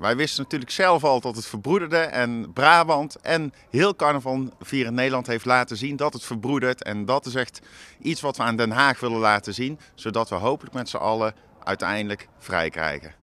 Wij wisten natuurlijk zelf al dat het verbroederde en Brabant en heel carnaval vier in Nederland heeft laten zien dat het verbroedert. En dat is echt iets wat we aan Den Haag willen laten zien, zodat we hopelijk met z'n allen uiteindelijk vrij krijgen.